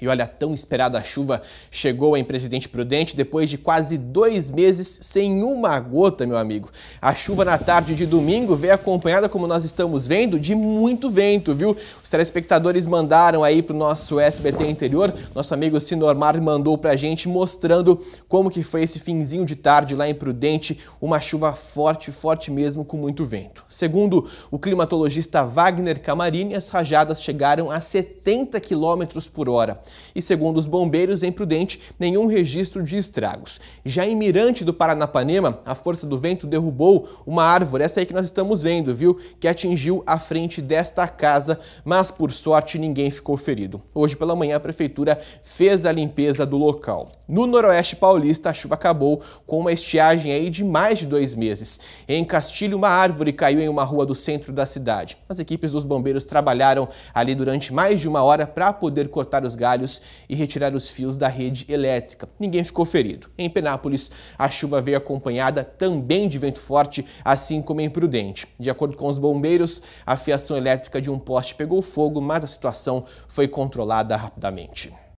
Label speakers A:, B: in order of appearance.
A: E olha, a tão esperada chuva chegou em Presidente Prudente depois de quase dois meses sem uma gota, meu amigo. A chuva na tarde de domingo veio acompanhada, como nós estamos vendo, de muito vento, viu? Os telespectadores mandaram aí pro nosso SBT interior, nosso amigo Sinormar mandou pra gente mostrando como que foi esse finzinho de tarde lá em Prudente, uma chuva forte, forte mesmo, com muito vento. Segundo o climatologista Wagner Camarini, as rajadas chegaram a 70 km por hora e, segundo os bombeiros, em Prudente, nenhum registro de estragos. Já em Mirante do Paranapanema, a força do vento derrubou uma árvore, essa aí que nós estamos vendo, viu, que atingiu a frente desta casa, mas por sorte ninguém ficou ferido. Hoje pela manhã a prefeitura fez a limpeza do local. No noroeste paulista, a chuva acabou com uma estiagem aí de mais de dois meses. Em Castilho, uma árvore caiu em uma rua do centro da cidade. As equipes dos bombeiros trabalharam ali durante mais de uma hora para poder cortar os galhos e retirar os fios da rede elétrica. Ninguém ficou ferido. Em Penápolis, a chuva veio acompanhada também de vento forte, assim como em Prudente. De acordo com os bombeiros, a fiação elétrica de um poste pegou fogo, mas a situação foi controlada rapidamente.